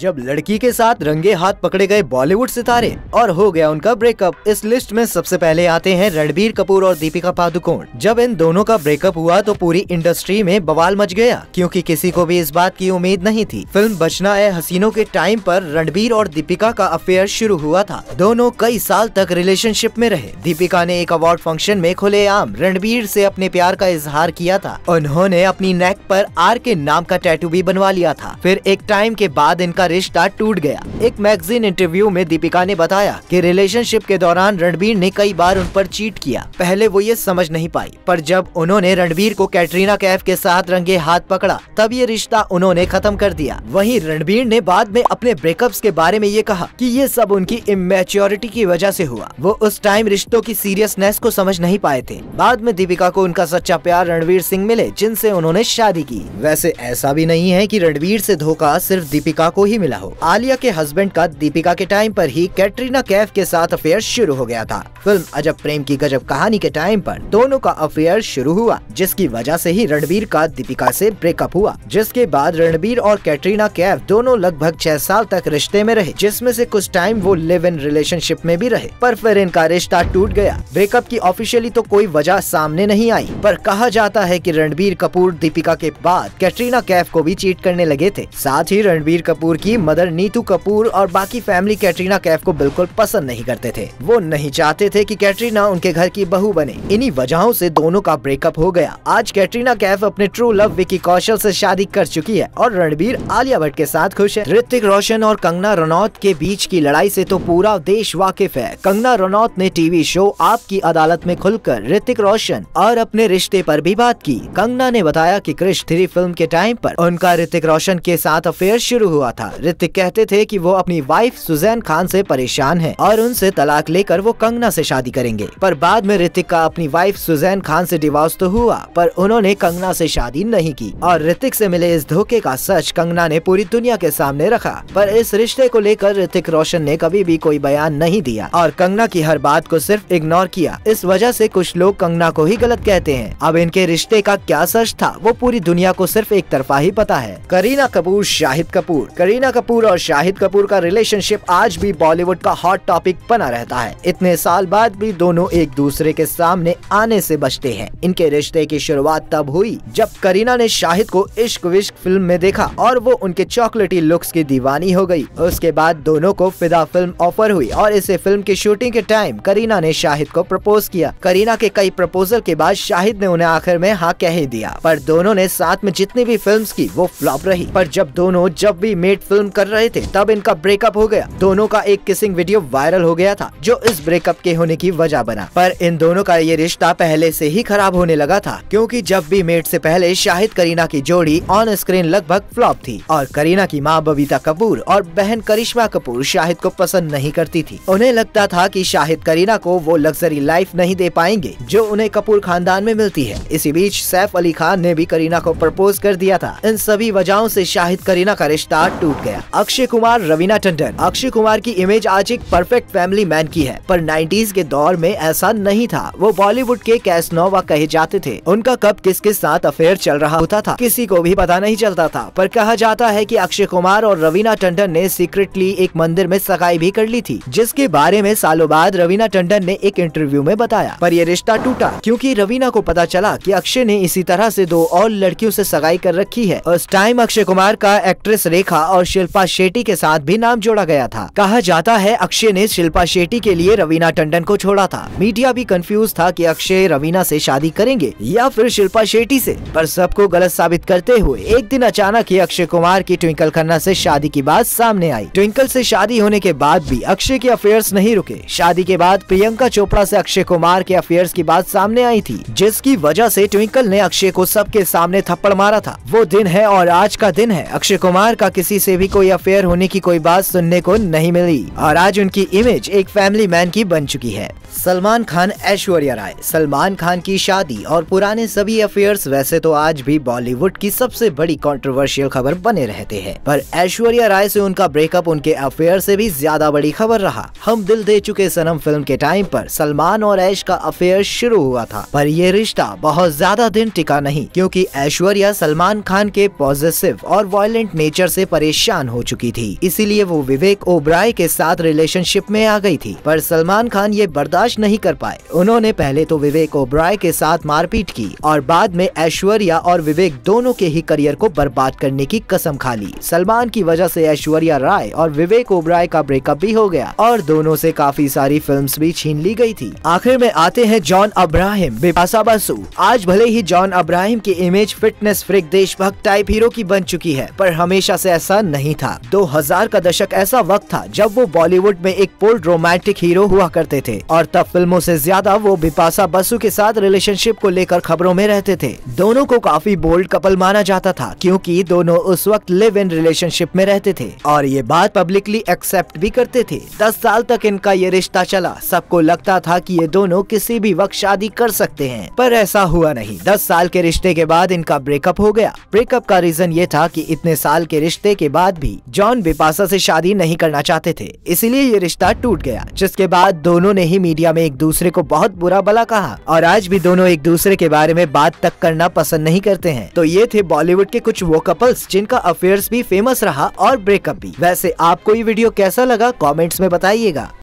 जब लड़की के साथ रंगे हाथ पकड़े गए बॉलीवुड सितारे और हो गया उनका ब्रेकअप इस लिस्ट में सबसे पहले आते हैं रणबीर कपूर और दीपिका पादुकोण जब इन दोनों का ब्रेकअप हुआ तो पूरी इंडस्ट्री में बवाल मच गया क्योंकि किसी को भी इस बात की उम्मीद नहीं थी फिल्म बचना है हसीनों के टाइम पर रणबीर और दीपिका का अफेयर शुरू हुआ था दोनों कई साल तक रिलेशनशिप में रहे दीपिका ने एक अवार्ड फंक्शन में खुलेआम रणबीर से अपने प्यार का इजहार किया था उन्होंने अपनी नेक पर आर के नाम का टैटू भी बनवा लिया था फिर एक टाइम के बाद इनका का रिश्ता टूट गया एक मैगजीन इंटरव्यू में दीपिका ने बताया कि रिलेशनशिप के दौरान रणबीर ने कई बार उन पर चीट किया पहले वो ये समझ नहीं पाई पर जब उन्होंने रणबीर को कैटरीना कैफ के साथ रंगे हाथ पकड़ा तब ये रिश्ता उन्होंने खत्म कर दिया वही रणबीर ने बाद में अपने ब्रेकअप के बारे में ये कहा की ये सब उनकी इमेच्योरिटी की वजह ऐसी हुआ वो उस टाइम रिश्तों की सीरियसनेस को समझ नहीं पाए थे बाद में दीपिका को उनका सच्चा प्यार रणवीर सिंह मिले जिनसे उन्होंने शादी की वैसे ऐसा भी नहीं है की रणवीर ऐसी धोखा सिर्फ दीपिका को ही ही मिला हो आलिया के हस्बैंड का दीपिका के टाइम पर ही कैटरीना कैफ के साथ अफेयर शुरू हो गया था फिल्म अजब प्रेम की गजब कहानी के टाइम पर दोनों का अफेयर शुरू हुआ जिसकी वजह से ही रणबीर का दीपिका से ब्रेकअप हुआ जिसके बाद रणबीर और कैटरीना कैफ दोनों लगभग छह साल तक रिश्ते में रहे जिसमे ऐसी कुछ टाइम वो लिव इन रिलेशनशिप में भी रहे पर फिर इनका रिश्ता टूट गया ब्रेकअप की ऑफिशियली तो कोई वजह सामने नहीं आई पर कहा जाता है की रणबीर कपूर दीपिका के बाद कैटरीना कैफ को भी चीट करने लगे थे साथ ही रणबीर कपूर की मदर नीतू कपूर और बाकी फैमिली कैटरीना कैफ को बिल्कुल पसंद नहीं करते थे वो नहीं चाहते थे कि कैटरीना उनके घर की बहू बने इन्हीं वजहों से दोनों का ब्रेकअप हो गया आज कैटरीना कैफ अपने ट्रू लव विकी कौशल से शादी कर चुकी है और रणबीर आलिया भट्ट के साथ खुश है ऋतिक रोशन और कंगना रनौत के बीच की लड़ाई ऐसी तो पूरा देश वाकिफ है कंगना रनौत ने टीवी शो आपकी अदालत में खुलकर ऋतिक रोशन और अपने रिश्ते आरोप भी बात की कंगना ने बताया की क्रिश थ्री फिल्म के टाइम आरोप उनका ऋतिक रोशन के साथ अफेयर शुरू हुआ था ऋतिक कहते थे कि वो अपनी वाइफ सुजैन खान से परेशान है और उनसे तलाक लेकर वो कंगना से शादी करेंगे पर बाद में ऋतिक का अपनी वाइफ सुजैन खान से डिवोर्स तो हुआ पर उन्होंने कंगना से शादी नहीं की और ऋतिक से मिले इस धोखे का सच कंगना ने पूरी दुनिया के सामने रखा पर इस रिश्ते को लेकर ऋतिक रोशन ने कभी भी कोई बयान नहीं दिया और कंगना की हर बात को सिर्फ इग्नोर किया इस वजह से कुछ लोग कंगना को ही गलत कहते हैं अब इनके रिश्ते का क्या सच था वो पूरी दुनिया को सिर्फ एक तरफा ही पता है करीना कपूर शाहिद कपूर करीना करीना कपूर और शाहिद कपूर का रिलेशनशिप आज भी बॉलीवुड का हॉट टॉपिक बना रहता है इतने साल बाद भी दोनों एक दूसरे के सामने आने से बचते हैं इनके रिश्ते की शुरुआत तब हुई जब करीना ने शाहिद को इश्क विश्क फिल्म में देखा और वो उनके चॉकलेटी लुक्स की दीवानी हो गयी उसके बाद दोनों को फिदा फिल्म ऑफर हुई और इसे फिल्म की शूटिंग के टाइम करीना ने शाहिद को प्रपोज किया करीना के कई प्रपोजल के बाद शाहिद ने उन्हें आखिर में हाँ कह ही दिया पर दोनों ने साथ में जितनी भी फिल्म की वो फ्लॉप रही पर जब दोनों जब भी मेट फिल्म कर रहे थे तब इनका ब्रेकअप हो गया दोनों का एक किसिंग वीडियो वायरल हो गया था जो इस ब्रेकअप के होने की वजह बना पर इन दोनों का ये रिश्ता पहले से ही खराब होने लगा था क्योंकि जब भी मेट से पहले शाहिद करीना की जोड़ी ऑन स्क्रीन लगभग फ्लॉप थी और करीना की माँ बबीता कपूर और बहन करिश्मा कपूर शाहिद को पसंद नहीं करती थी उन्हें लगता था की शाहिद करीना को वो लग्जरी लाइफ नहीं दे पाएंगे जो उन्हें कपूर खानदान में मिलती है इसी बीच सैफ अली खान ने भी करीना को प्रपोज कर दिया था इन सभी वजहों से शाहिद करीना का रिश्ता टूट गया अक्षय कुमार रवीना टंडन अक्षय कुमार की इमेज आज एक परफेक्ट फैमिली मैन की है पर 90s के दौर में ऐसा नहीं था वो बॉलीवुड के कैसनोवा कहे जाते थे उनका कब किसके साथ अफेयर चल रहा होता था किसी को भी पता नहीं चलता था पर कहा जाता है की अक्षय कुमार और रवीना टंडन ने सीक्रेटली एक मंदिर में सगाई भी कर ली थी जिसके बारे में सालों बाद रवीना टंडन ने एक इंटरव्यू में बताया पर यह रिश्ता टूटा क्योंकि रवीना को पता चला कि अक्षय ने इसी तरह से दो और लड़कियों से सगाई कर रखी है उस टाइम अक्षय कुमार का एक्ट्रेस रेखा और और शिल्पा शेट्टी के साथ भी नाम जोड़ा गया था कहा जाता है अक्षय ने शिल्पा शेट्टी के लिए रवीना टंडन को छोड़ा था मीडिया भी कंफ्यूज था कि अक्षय रवीना से शादी करेंगे या फिर शिल्पा शेट्टी से पर सबको गलत साबित करते हुए एक दिन अचानक ही अक्षय कुमार की ट्विंकल खन्ना से शादी की बात सामने आई ट्विंकल से शादी होने के बाद भी अक्षय के अफेयर्स नहीं रुके शादी के बाद प्रियंका चोपड़ा से अक्षय कुमार के अफेयर्स की बात सामने आई थी जिसकी वजह से ट्विंकल ने अक्षय को सबके सामने थप्पड़ मारा था वो दिन है और आज का दिन है अक्षय कुमार का किसी से से भी कोई अफेयर होने की कोई बात सुनने को नहीं मिली और आज उनकी इमेज एक फैमिली मैन की बन चुकी है सलमान खान ऐश्वर्या राय सलमान खान की शादी और पुराने सभी अफेयर्स वैसे तो आज भी बॉलीवुड की सबसे बड़ी कंट्रोवर्शियल खबर बने रहते हैं पर ऐश्वर्या राय से उनका ब्रेकअप उनके अफेयर से भी ज्यादा बड़ी खबर रहा हम दिल दे चुके सनम फिल्म के टाइम पर सलमान और ऐश का अफेयर शुरू हुआ था पर ये रिश्ता बहुत ज्यादा दिन टिका नहीं क्यूँकी ऐश्वर्या सलमान खान के पॉजिटिव और वायलेंट नेचर ऐसी परेशान परेशान हो चुकी थी इसीलिए वो विवेक ओब्राय के साथ रिलेशनशिप में आ गई थी पर सलमान खान ये बर्दाश्त नहीं कर पाए उन्होंने पहले तो विवेक ओब्राय के साथ मारपीट की और बाद में ऐश्वर्या और विवेक दोनों के ही करियर को बर्बाद करने की कसम खा ली सलमान की वजह ऐसी ऐश्वर्या राय और विवेक ओब्राय का ब्रेकअप भी हो गया और दोनों ऐसी काफी सारी फिल्म भी छीन ली गयी थी आखिर में आते हैं जॉन अब्राहिम बिपाशा बसु आज भले ही जॉन अब्राहिम की इमेज फिटनेस फ्रिक देशभक्त टाइप हीरो की बन चुकी है पर हमेशा से ऐसा नहीं था 2000 का दशक ऐसा वक्त था जब वो बॉलीवुड में एक पोल्ड रोमांटिक हीरो हुआ करते थे और तब फिल्मों से ज्यादा वो बिपासा बसु के साथ रिलेशनशिप को लेकर खबरों में रहते थे दोनों को काफी बोल्ड कपल माना जाता था क्योंकि दोनों उस वक्त लिव इन रिलेशनशिप में रहते थे और ये बात पब्लिकली एक्सेप्ट भी करते थे दस साल तक इनका ये रिश्ता चला सबको लगता था कि ये दोनों किसी भी वक्त शादी कर सकते हैं पर ऐसा हुआ नहीं दस साल के रिश्ते के बाद इनका ब्रेकअप हो गया ब्रेकअप का रीजन ये था कि इतने साल के रिश्ते के बाद बाद भी जॉन बिपासा से शादी नहीं करना चाहते थे इसीलिए ये रिश्ता टूट गया जिसके बाद दोनों ने ही मीडिया में एक दूसरे को बहुत बुरा भला कहा और आज भी दोनों एक दूसरे के बारे में बात तक करना पसंद नहीं करते हैं तो ये थे बॉलीवुड के कुछ वो कपल्स जिनका अफेयर्स भी फेमस रहा और ब्रेकअप भी वैसे आपको ये वीडियो कैसा लगा कॉमेंट्स में बताइएगा